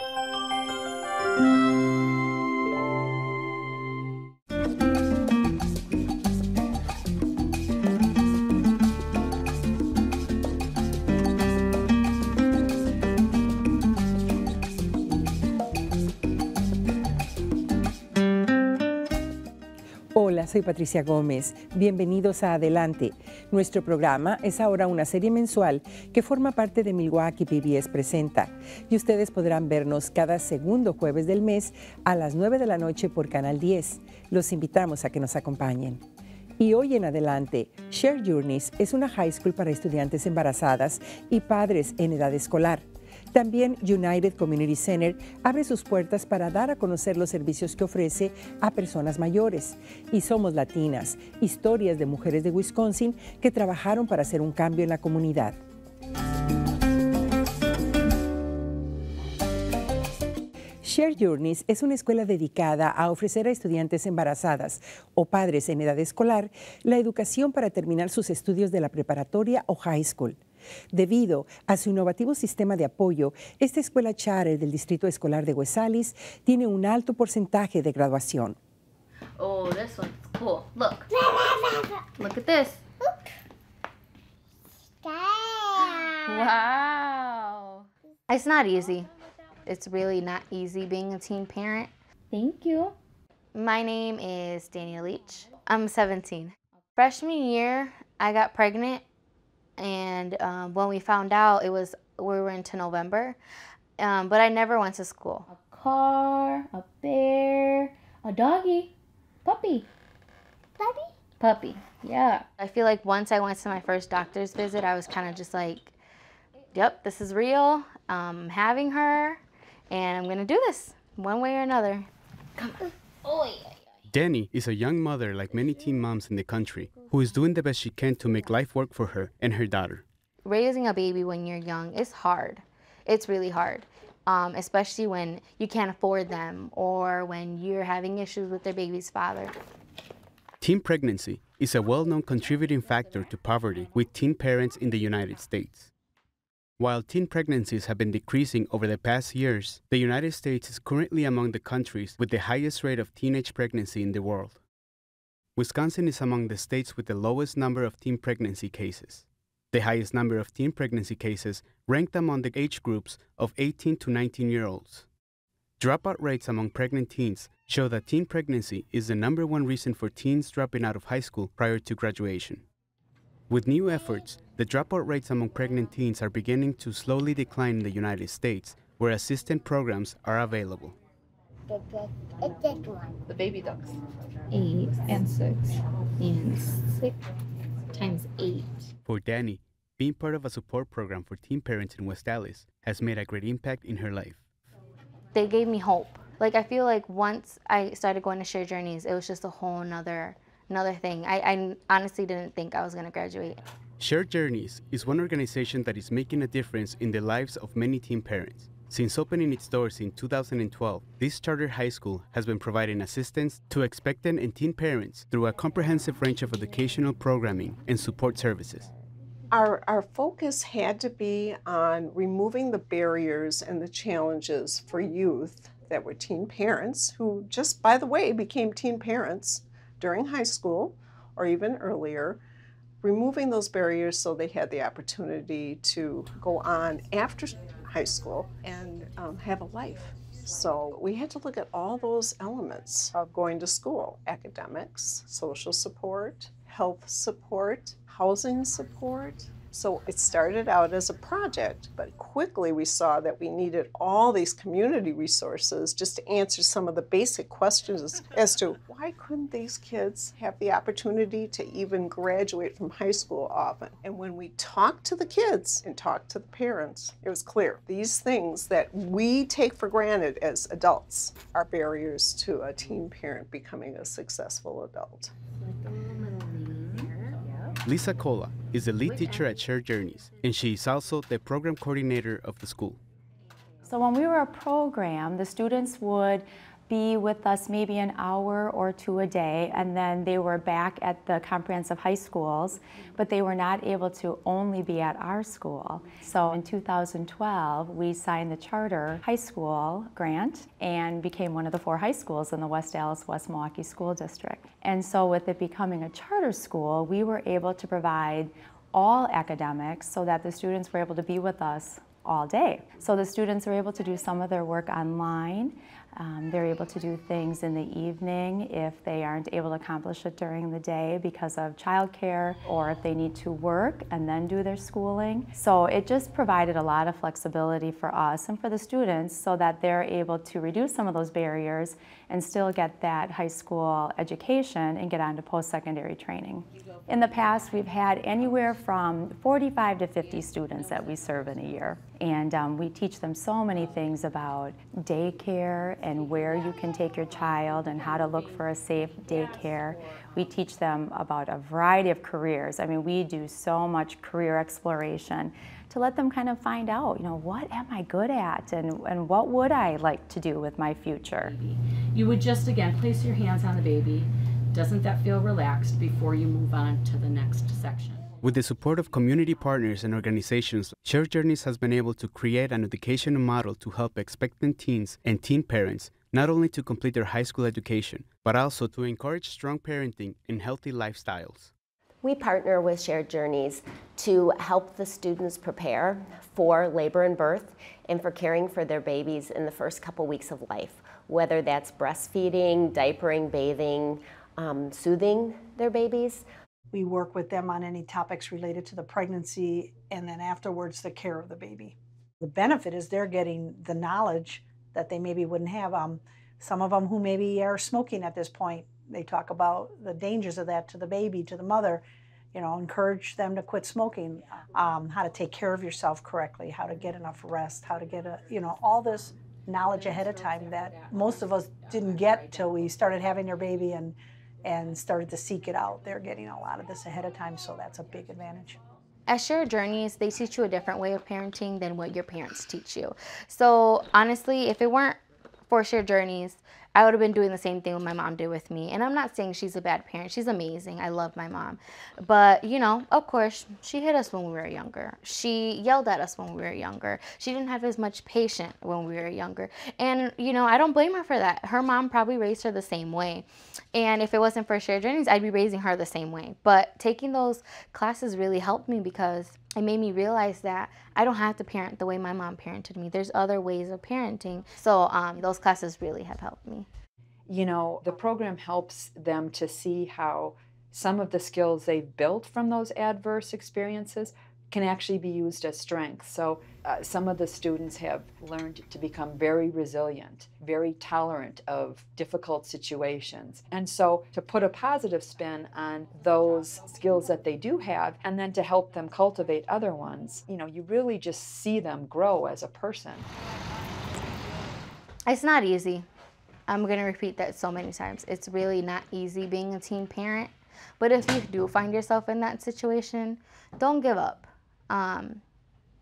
Música soy Patricia Gómez. Bienvenidos a Adelante. Nuestro programa es ahora una serie mensual que forma parte de Milwaukee PBS Presenta. Y ustedes podrán vernos cada segundo jueves del mes a las 9 de la noche por Canal 10. Los invitamos a que nos acompañen. Y hoy en adelante, Share Journeys es una high school para estudiantes embarazadas y padres en edad escolar. También United Community Center abre sus puertas para dar a conocer los servicios que ofrece a personas mayores. Y Somos Latinas, historias de mujeres de Wisconsin que trabajaron para hacer un cambio en la comunidad. Share Journeys es una escuela dedicada a ofrecer a estudiantes embarazadas o padres en edad escolar la educación para terminar sus estudios de la preparatoria o high school. Debido a su innovativo sistema de apoyo, esta escuela charter del Distrito Escolar de Huesalis tiene un alto porcentaje de graduación. Oh, this one's cool. Look. Look at this. Wow. It's not easy. It's really not easy being a teen parent. Thank you. My name is Danielle Leach. I'm 17. Freshman year, I got pregnant And um, when we found out, it was we were into November, um, but I never went to school. A car, a bear, a doggy, puppy. Puppy? Puppy, yeah. I feel like once I went to my first doctor's visit, I was kind of just like, yep, this is real. I'm having her, and I'm going to do this one way or another. Come on. Oh, yeah. Danny is a young mother like many teen moms in the country who is doing the best she can to make life work for her and her daughter raising a baby when you're young is hard. It's really hard. Um, especially when you can't afford them or when you're having issues with their baby's father. Teen pregnancy is a well known contributing factor to poverty with teen parents in the United States. While teen pregnancies have been decreasing over the past years, the United States is currently among the countries with the highest rate of teenage pregnancy in the world. Wisconsin is among the states with the lowest number of teen pregnancy cases. The highest number of teen pregnancy cases ranked among the age groups of 18 to 19 year olds. Dropout rates among pregnant teens show that teen pregnancy is the number one reason for teens dropping out of high school prior to graduation. With new efforts, the dropout rates among pregnant teens are beginning to slowly decline in the United States, where assistance programs are available. The baby ducks. Eight and six. And six times eight. For Danny, being part of a support program for teen parents in West Dallas has made a great impact in her life. They gave me hope. Like I feel like once I started going to Share Journeys, it was just a whole another, another thing. I, I honestly didn't think I was gonna graduate. Share Journeys is one organization that is making a difference in the lives of many teen parents. Since opening its doors in 2012, this charter high school has been providing assistance to expectant and teen parents through a comprehensive range of educational programming and support services. Our, our focus had to be on removing the barriers and the challenges for youth that were teen parents, who just by the way became teen parents during high school or even earlier, removing those barriers so they had the opportunity to go on after high school and um, have a life. So we had to look at all those elements of going to school academics, social support, health support, housing support, so it started out as a project, but quickly we saw that we needed all these community resources just to answer some of the basic questions as to why couldn't these kids have the opportunity to even graduate from high school often? And when we talked to the kids and talked to the parents, it was clear these things that we take for granted as adults are barriers to a teen parent becoming a successful adult. Lisa Kola is the lead teacher at Shared Journeys, and she is also the program coordinator of the school. So when we were a program, the students would be with us maybe an hour or two a day, and then they were back at the comprehensive high schools, but they were not able to only be at our school. So in 2012, we signed the Charter High School grant and became one of the four high schools in the West Dallas, West Milwaukee School District. And so with it becoming a charter school, we were able to provide all academics so that the students were able to be with us all day. So the students were able to do some of their work online. Um, they're able to do things in the evening if they aren't able to accomplish it during the day because of childcare or if they need to work and then do their schooling. So it just provided a lot of flexibility for us and for the students so that they're able to reduce some of those barriers and still get that high school education and get on to post-secondary training. In the past, we've had anywhere from 45 to 50 students that we serve in a year. And um, we teach them so many things about daycare and where you can take your child and how to look for a safe daycare. We teach them about a variety of careers. I mean, we do so much career exploration to let them kind of find out, you know, what am I good at and, and what would I like to do with my future? You would just, again, place your hands on the baby. Doesn't that feel relaxed before you move on to the next section? With the support of community partners and organizations, Share Journeys has been able to create an educational model to help expectant teens and teen parents not only to complete their high school education, but also to encourage strong parenting and healthy lifestyles. We partner with Shared Journeys to help the students prepare for labor and birth and for caring for their babies in the first couple weeks of life, whether that's breastfeeding, diapering, bathing, um, soothing their babies. We work with them on any topics related to the pregnancy and then afterwards the care of the baby. The benefit is they're getting the knowledge that they maybe wouldn't have. Um, some of them who maybe are smoking at this point, they talk about the dangers of that to the baby, to the mother. You know, encourage them to quit smoking. Um, how to take care of yourself correctly, how to get enough rest, how to get a you know all this knowledge ahead of time that most of us didn't get till we started having our baby and and started to seek it out. They're getting a lot of this ahead of time, so that's a big advantage. As your Journeys, they teach you a different way of parenting than what your parents teach you. So honestly, if it weren't for shared journeys, I would have been doing the same thing my mom did with me. And I'm not saying she's a bad parent. She's amazing. I love my mom. But, you know, of course, she hit us when we were younger. She yelled at us when we were younger. She didn't have as much patience when we were younger. And, you know, I don't blame her for that. Her mom probably raised her the same way. And if it wasn't for shared journeys, I'd be raising her the same way. But taking those classes really helped me because it made me realize that I don't have to parent the way my mom parented me. There's other ways of parenting. So um, those classes really have helped me. You know, the program helps them to see how some of the skills they've built from those adverse experiences can actually be used as strength. So uh, some of the students have learned to become very resilient, very tolerant of difficult situations. And so to put a positive spin on those skills that they do have and then to help them cultivate other ones, you know, you really just see them grow as a person. It's not easy. I'm going to repeat that so many times. It's really not easy being a teen parent. But if you do find yourself in that situation, don't give up. Um,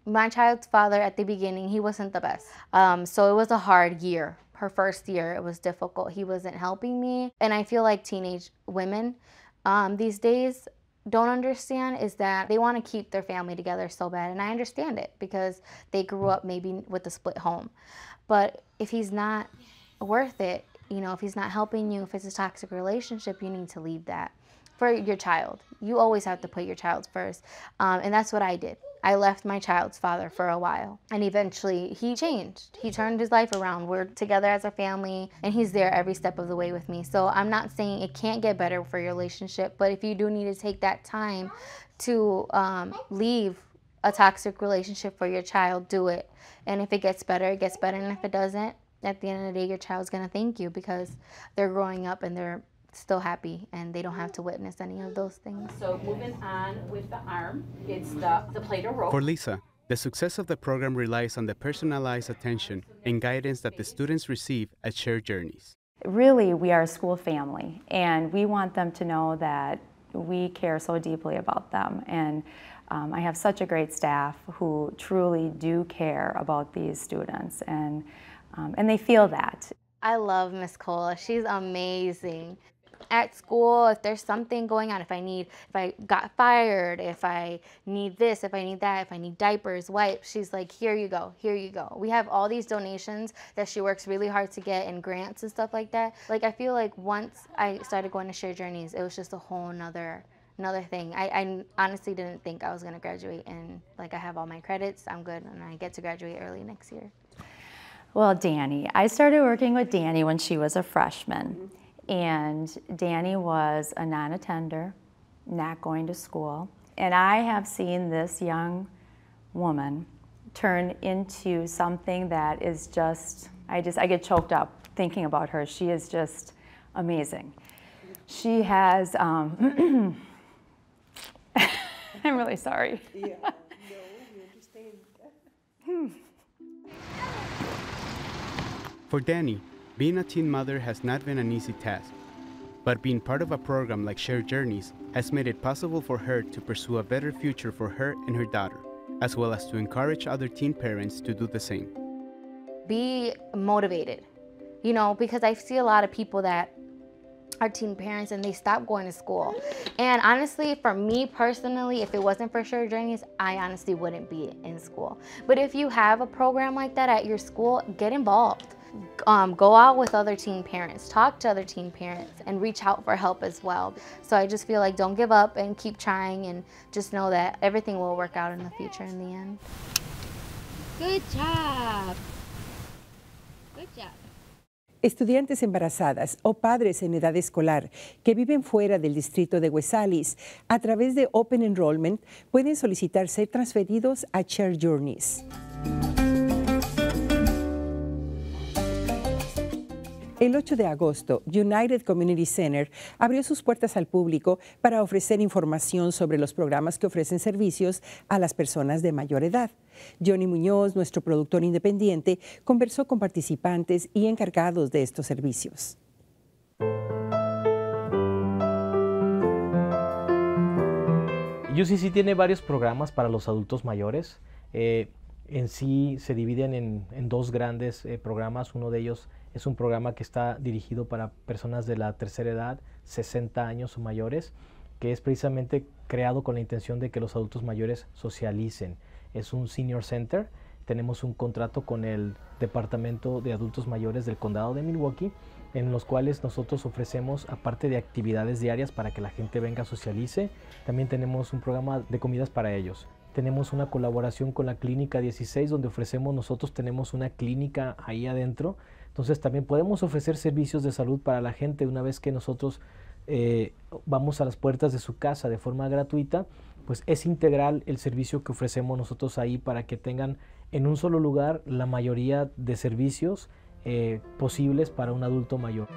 my child's father at the beginning, he wasn't the best. Um, so it was a hard year. Her first year, it was difficult. He wasn't helping me. And I feel like teenage women um, these days don't understand is that they want to keep their family together so bad. And I understand it because they grew up maybe with a split home. But if he's not worth it, you know, if he's not helping you, if it's a toxic relationship, you need to leave that for your child. You always have to put your child first. Um, and that's what I did. I left my child's father for a while and eventually he changed. He turned his life around. We're together as a family and he's there every step of the way with me. So I'm not saying it can't get better for your relationship, but if you do need to take that time to um, leave a toxic relationship for your child, do it. And if it gets better, it gets better. And if it doesn't, at the end of the day, your child's gonna thank you because they're growing up and they're still happy and they don't have mm. to witness any of those things. So moving on with the arm, it's the, the plate or rope. For Lisa, the success of the program relies on the personalized attention and guidance that the students receive at shared journeys. Really, we are a school family and we want them to know that we care so deeply about them. And um, I have such a great staff who truly do care about these students and, um, and they feel that. I love Miss Cole. She's amazing at school, if there's something going on, if I need, if I got fired, if I need this, if I need that, if I need diapers, wipes, she's like, here you go, here you go. We have all these donations that she works really hard to get and grants and stuff like that. Like I feel like once I started going to Share Journeys, it was just a whole nother another thing. I, I, honestly didn't think I was going to graduate, and like I have all my credits, I'm good, and I get to graduate early next year. Well, Danny, I started working with Danny when she was a freshman. And Danny was a non attender, not going to school. And I have seen this young woman turn into something that is just, I just, I get choked up thinking about her. She is just amazing. She has, um, I'm really sorry. yeah, no, understand. Hmm. For Danny, being a teen mother has not been an easy task, but being part of a program like Shared Journeys has made it possible for her to pursue a better future for her and her daughter, as well as to encourage other teen parents to do the same. Be motivated, you know, because I see a lot of people that are teen parents and they stop going to school. And honestly, for me personally, if it wasn't for Share Journeys, I honestly wouldn't be in school. But if you have a program like that at your school, get involved. um, go out with other teen parents, talk to other teen parents, and reach out for help as well. So I just feel like don't give up and keep trying and just know that everything will work out in the future in the end. Good job. Good job. Estudiantes embarazadas o padres en edad escolar que viven fuera del distrito de Huesalis a través de Open Enrollment pueden solicitar ser transferidos a Chair Journeys. El 8 de agosto, United Community Center abrió sus puertas al público para ofrecer información sobre los programas que ofrecen servicios a las personas de mayor edad. Johnny Muñoz, nuestro productor independiente, conversó con participantes y encargados de estos servicios. UCC tiene varios programas para los adultos mayores. Eh, en sí se dividen en, dos grandes eh, programas. Uno de ellos es un programa que está dirigido para personas de la tercera edad, 60 años o mayores, que es precisamente creado con la intención de que los adultos mayores socialicen. Es un senior center. Tenemos un contrato con el Departamento de Adultos Mayores del Condado de Milwaukee, en los cuales nosotros ofrecemos, aparte de actividades diarias para que la gente venga, socialice, también tenemos un programa de comidas para ellos tenemos una colaboración con la Clínica 16, donde ofrecemos, nosotros tenemos una clínica ahí adentro entonces también podemos ofrecer servicios de salud para la gente una vez que nosotros eh, vamos a las puertas de su casa de forma gratuita, pues es integral el servicio que ofrecemos nosotros ahí para que tengan en un solo lugar la mayoría de servicios eh, posibles para un adulto mayor.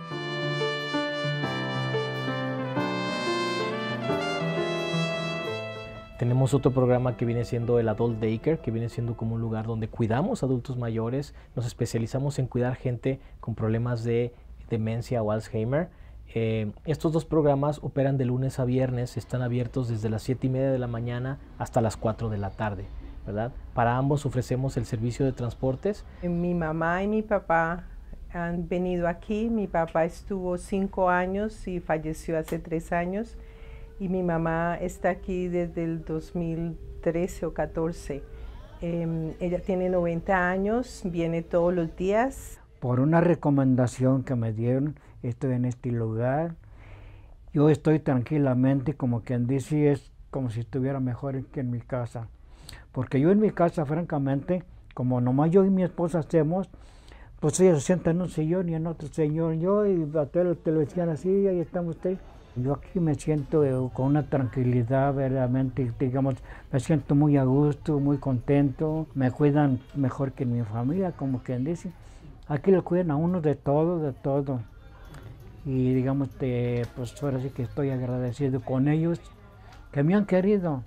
Tenemos otro programa que viene siendo el Adult Daycare, que viene siendo como un lugar donde cuidamos adultos mayores, nos especializamos en cuidar gente con problemas de demencia o Alzheimer. Eh, estos dos programas operan de lunes a viernes, están abiertos desde las 7 y media de la mañana hasta las 4 de la tarde. ¿verdad? Para ambos ofrecemos el servicio de transportes. Mi mamá y mi papá han venido aquí. Mi papá estuvo cinco años y falleció hace tres años y mi mamá está aquí desde el 2013 o 14. Em, ella tiene 90 años, viene todos los días. Por una recomendación que me dieron, estoy en este lugar. Yo estoy tranquilamente, como quien dice, es como si estuviera mejor que en mi casa. Porque yo en mi casa, francamente, como nomás yo y mi esposa hacemos, pues ella se sienta en un sillón y en otro señor yo, y lo decían así, y ahí estamos ustedes yo aquí me siento eh, con una tranquilidad verdaderamente, digamos, me siento muy a gusto, muy contento, me cuidan mejor que mi familia, como quien dice. Aquí lo cuidan a uno de todo, de todo. Y digamos, pues ahora sí que estoy agradecido con ellos, que me han querido.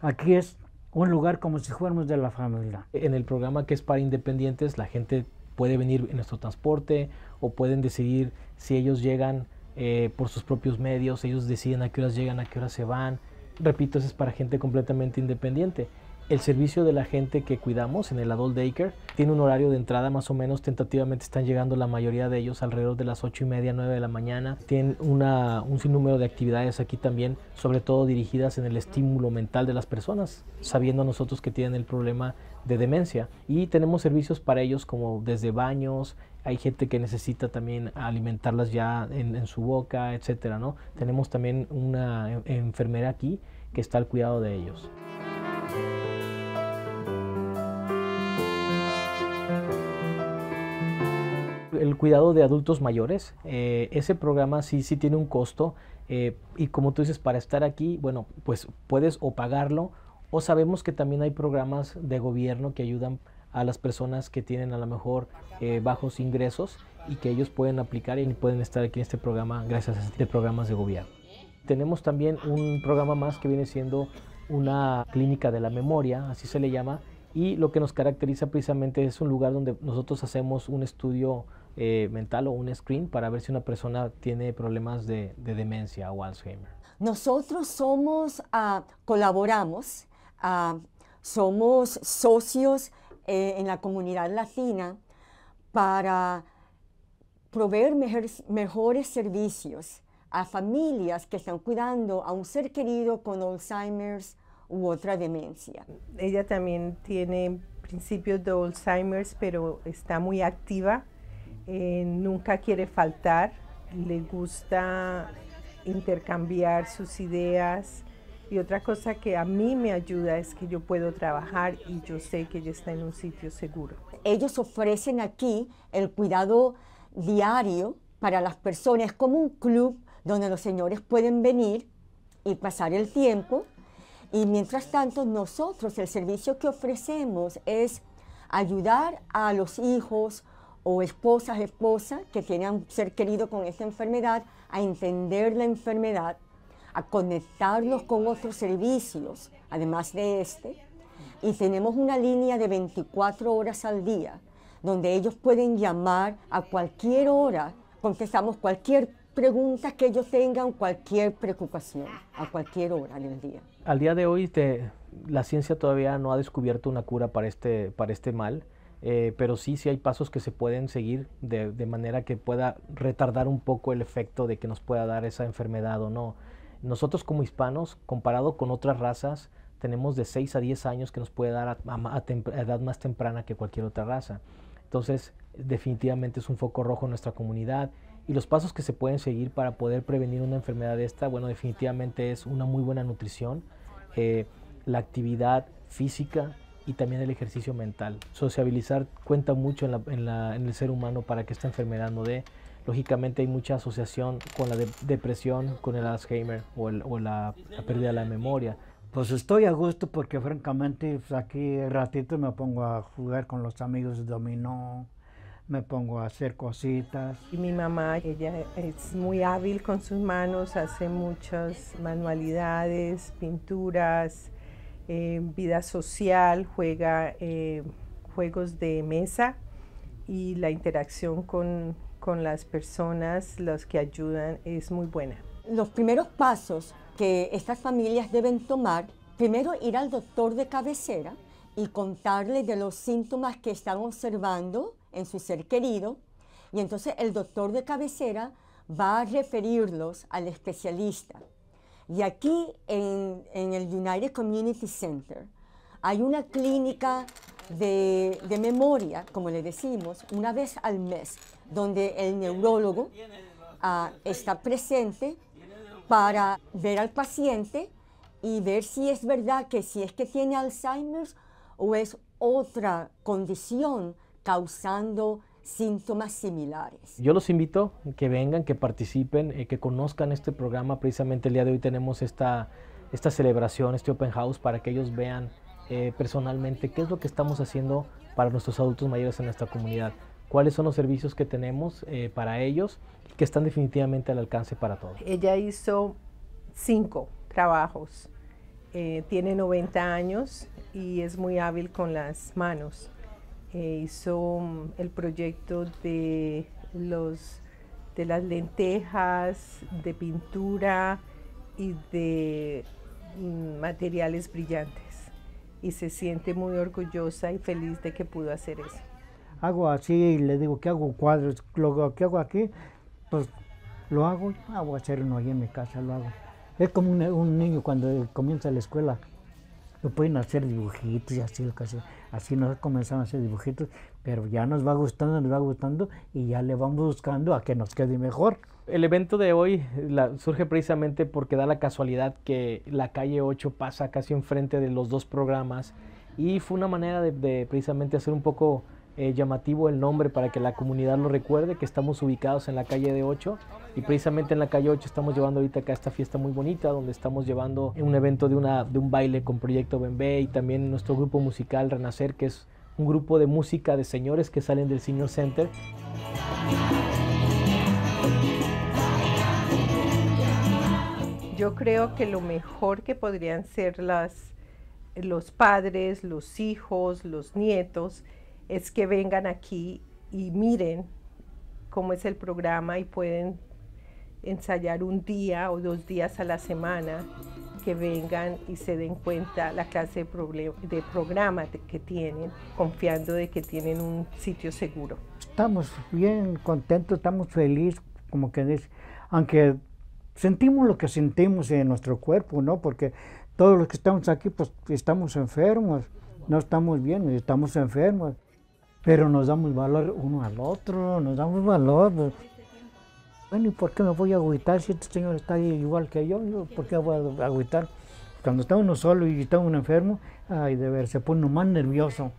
Aquí es un lugar como si fuéramos de la familia. En el programa que es para independientes, la gente puede venir en nuestro transporte o pueden decidir si ellos llegan eh, por sus propios medios, ellos deciden a qué horas llegan, a qué horas se van. Repito, eso es para gente completamente independiente. El servicio de la gente que cuidamos en el Adult Acre tiene un horario de entrada más o menos, tentativamente están llegando la mayoría de ellos alrededor de las 8 y media, 9 de la mañana. Tienen un sinnúmero de actividades aquí también, sobre todo dirigidas en el estímulo mental de las personas, sabiendo nosotros que tienen el problema de demencia. Y tenemos servicios para ellos como desde baños, hay gente que necesita también alimentarlas ya en, su boca, etcétera, ¿no? Tenemos también una enfermera aquí que está al cuidado de ellos. El cuidado de adultos mayores, eh, ese programa sí, sí tiene un costo eh, y como tú dices, para estar aquí, bueno, pues puedes o pagarlo o sabemos que también hay programas de gobierno que ayudan a las personas que tienen a lo mejor eh, bajos ingresos y que ellos pueden aplicar y pueden estar aquí en este programa gracias a este programas de gobierno. Tenemos también un programa más que viene siendo una clínica de la memoria, así se le llama, y lo que nos caracteriza precisamente es un lugar donde nosotros hacemos un estudio eh, mental o un screen para ver si una persona tiene problemas de, demencia o Alzheimer. Nosotros somos, ah, colaboramos, ah, somos socios eh, en la comunidad latina para proveer mejores servicios a familias que están cuidando a un ser querido con Alzheimer's u otra demencia. Ella también tiene principios de Alzheimer's, pero está muy activa, eh, nunca quiere faltar, le gusta intercambiar sus ideas, y otra cosa que a mí me ayuda es que yo puedo trabajar y yo sé que ella está en un sitio seguro. Ellos ofrecen aquí el cuidado diario para las personas, es como un club donde los señores pueden venir y pasar el tiempo. Y mientras tanto, nosotros el servicio que ofrecemos es ayudar a los hijos o esposas, esposas que tienen un ser querido con esta enfermedad a entender la enfermedad a conectarnos con otros servicios, además de este. Y tenemos una línea de 24 horas al día, donde ellos pueden llamar a cualquier hora, contestamos cualquier pregunta que ellos tengan, cualquier preocupación, a cualquier hora del día. Al día de hoy, la ciencia todavía no ha descubierto una cura para este, para este mal. Eh, pero sí, sí hay pasos que se pueden seguir de, de, manera que pueda retardar un poco el efecto de que nos pueda dar esa enfermedad o no. Nosotros como hispanos, comparado con otras razas, tenemos de 6 a 10 años que nos puede dar a, edad más temprana que cualquier otra raza. Entonces, definitivamente es un foco rojo en nuestra comunidad y los pasos que se pueden seguir para poder prevenir una enfermedad de esta, bueno, definitivamente es una muy buena nutrición, eh, la actividad física y también el ejercicio mental. Sociabilizar cuenta mucho en, en el ser humano para que esta enfermedad no dé. Lógicamente hay mucha asociación con la depresión, con el Alzheimer o, o la, pérdida de la memoria. Pues estoy a gusto porque francamente aquí pues, aquí ratito me pongo a jugar con los amigos de dominó, me pongo a hacer cositas. Y mi mamá, ella es muy hábil con sus manos, hace muchas manualidades, pinturas, eh, vida social, juega eh, juegos de mesa y la interacción con con las personas, los que ayudan, es muy buena. Los primeros pasos que estas familias deben tomar, primero ir al doctor de cabecera y contarle de los síntomas que están observando en su ser querido. Y entonces el doctor de cabecera va a referirlos al especialista. Y aquí en, el United Community Center hay una clínica de memoria, como le decimos, una vez al mes, donde el neurólogo ah, está presente para ver al paciente y ver si es verdad que si es que tiene Alzheimer o es otra condición causando síntomas similares. Yo los invito a que vengan, que participen, eh, que conozcan este programa. Precisamente el día de hoy tenemos esta, celebración, este Open House, para que ellos vean eh, personalmente qué es lo que estamos haciendo para nuestros adultos mayores en nuestra comunidad cuáles son los servicios que tenemos eh, para ellos que están definitivamente al alcance para todos. Ella hizo cinco trabajos, eh, tiene 90 años y es muy hábil con las manos. Eh, hizo mm, el proyecto de, los, de las lentejas, de pintura y de mm, materiales brillantes y se siente muy orgullosa y feliz de que pudo hacer eso hago así y le digo ¿qué hago cuadros, lo que hago aquí, pues lo hago hago ah, hacer uno ahí en mi casa, lo hago. Es como un, niño cuando comienza la escuela, lo pueden hacer dibujitos y así, lo que así nos comenzamos a hacer dibujitos, pero ya nos va gustando, nos va gustando y ya le vamos buscando a que nos quede mejor. El evento de hoy surge precisamente porque da la casualidad que la calle 8 pasa casi enfrente de los dos programas y fue una manera de precisamente hacer un poco eh, llamativo el nombre para que la comunidad lo recuerde, que estamos ubicados en la calle de 8 y precisamente en la calle 8 estamos llevando ahorita acá esta fiesta muy bonita donde estamos llevando un evento de, de un baile con Proyecto Bembe y también nuestro grupo musical Renacer, que es un grupo de música de señores que salen del Senior Center. Yo creo que lo mejor que podrían ser las, los padres, los hijos, los nietos, es que vengan aquí y miren cómo es el programa y pueden ensayar un día o dos días a la semana, que vengan y se den cuenta la clase de, de programa que tienen, confiando de que tienen un sitio seguro. Estamos bien contentos, estamos felices, como que es, aunque sentimos lo que sentimos en nuestro cuerpo, ¿no? Porque todos los que estamos aquí, pues estamos enfermos, no estamos bien, estamos enfermos. Pero nos damos valor uno al otro, nos damos valor. Pues. Bueno, ¿y por qué me voy a agüitar si este señor está igual que yo? ¿Por qué voy a agüitar? Cuando está uno solo y está uno enfermo, ay, de ver, se pone más nervioso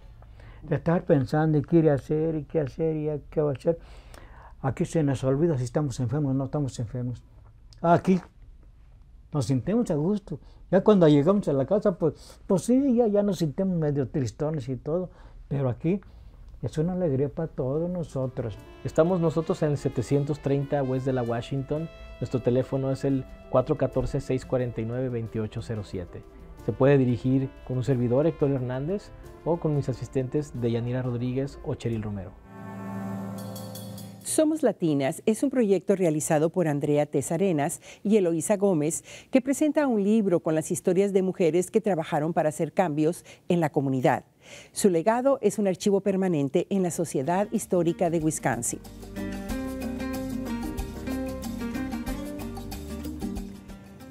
de estar pensando y qué hacer y qué hacer y qué va a hacer. Aquí se nos olvida si estamos enfermos o no estamos enfermos. Aquí nos sentimos a gusto. Ya cuando llegamos a la casa, pues, pues sí, ya, ya nos sentimos medio tristones y todo, pero aquí es una alegría para todos nosotros. Estamos nosotros en el 730 West de la Washington. Nuestro teléfono es el 414-649-2807. Se puede dirigir con un servidor, Héctor Hernández, o con mis asistentes Deyanira Rodríguez o Cheryl Romero. Somos Latinas es un proyecto realizado por Andrea Tesarenas y Eloísa Gómez que presenta un libro con las historias de mujeres que trabajaron para hacer cambios en la comunidad. Su legado es un archivo permanente en la Sociedad Histórica de Wisconsin.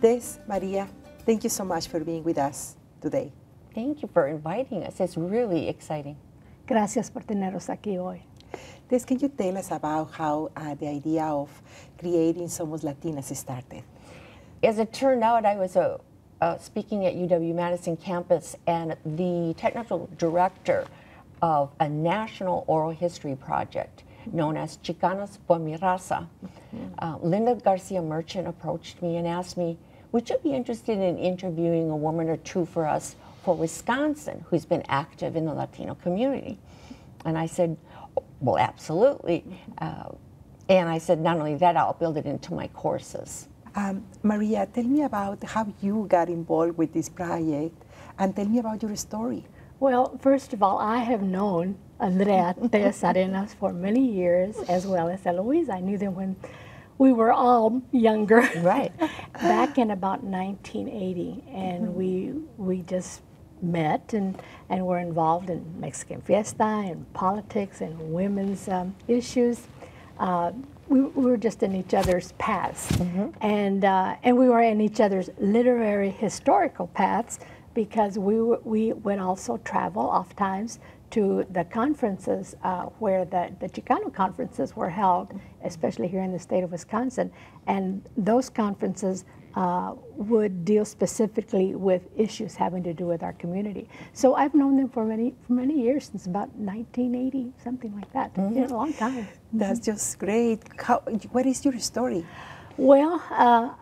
This, Maria, thank you so much for being with us today. Thank you for inviting us. It's really exciting. Gracias por tenernos aquí hoy. This, can you tell us about how uh, the idea of creating Somos Latinas started? As it turned out, I was a uh, speaking at UW-Madison campus and the technical director of a national oral history project known as Chicanos por Mi mm-hmm. Raza. uh, Linda Garcia Merchant approached me and asked me, would you be interested in interviewing a woman or two for us for Wisconsin who's been active in the Latino community? And I said, well, absolutely. Mm-hmm. Uh, and I said, not only that, I'll build it into my courses. Um, Maria, tell me about how you got involved with this project and tell me about your story. Well, first of all, I have known Andrea Sarenas for many years, as well as Eloise. I knew them when we were all younger. Right. Back in about 1980, and mm-hmm. we we just met and, and were involved in Mexican Fiesta and politics and women's um, issues. Uh, we, we were just in each other's paths, mm -hmm. and uh, and we were in each other's literary historical paths because we we would also travel oftentimes to the conferences uh, where the, the Chicano conferences were held, mm-hmm. especially here in the state of Wisconsin. And those conferences uh, would deal specifically with issues having to do with our community. So I've known them for many for many years, since about 1980, something like that. Mm-hmm. a long time. That's mm-hmm. just great. How, what is your story? Well, uh,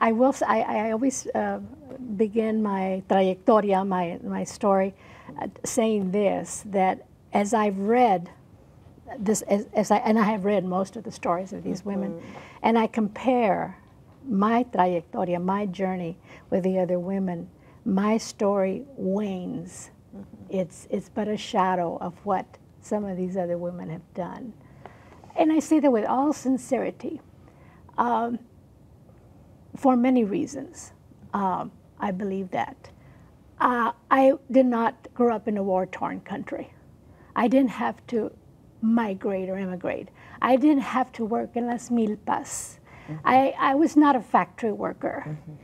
I will. I, I always uh, begin my trayectoria, my my story, uh, saying this: that as I've read this, as, as I and I have read most of the stories of these mm-hmm. women, and I compare my trajectory, my journey with the other women, my story wanes. Mm -hmm. It's, it's but a shadow of what some of these other women have done. And I say that with all sincerity um, for many reasons. Um, I believe that. Uh, I did not grow up in a war torn country. I didn't have to migrate or immigrate. I didn't have to work in Las Milpas I, I was not a factory worker. Mm -hmm.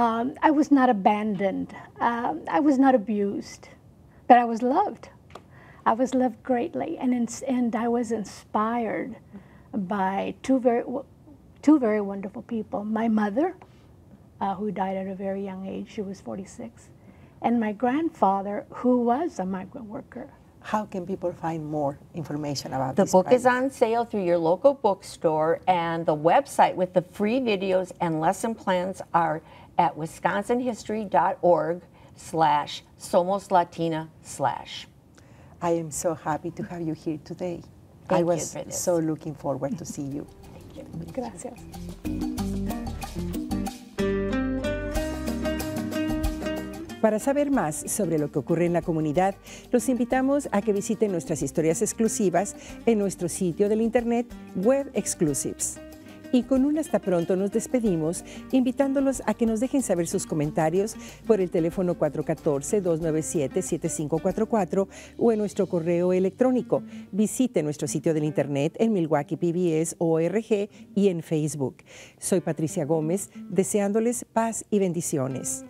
um, I was not abandoned. Um, I was not abused, but I was loved. I was loved greatly, and in, and I was inspired by two very two very wonderful people. My mother, uh, who died at a very young age, she was 46, and my grandfather, who was a migrant worker how can people find more information about the book prices? is on sale through your local bookstore and the website with the free videos and lesson plans are at wisconsinhistory.org slash somos latina slash i am so happy to have you here today Thank i was so looking forward to see you Thank you. gracias Para saber más sobre lo que ocurre en la comunidad, los invitamos a que visiten nuestras historias exclusivas en nuestro sitio del internet Web Exclusives. Y con un hasta pronto nos despedimos, invitándolos a que nos dejen saber sus comentarios por el teléfono 414-297-7544 o en nuestro correo electrónico. Visite nuestro sitio del internet en Milwaukee milwaukeepbs.org y en Facebook. Soy Patricia Gómez, deseándoles paz y bendiciones.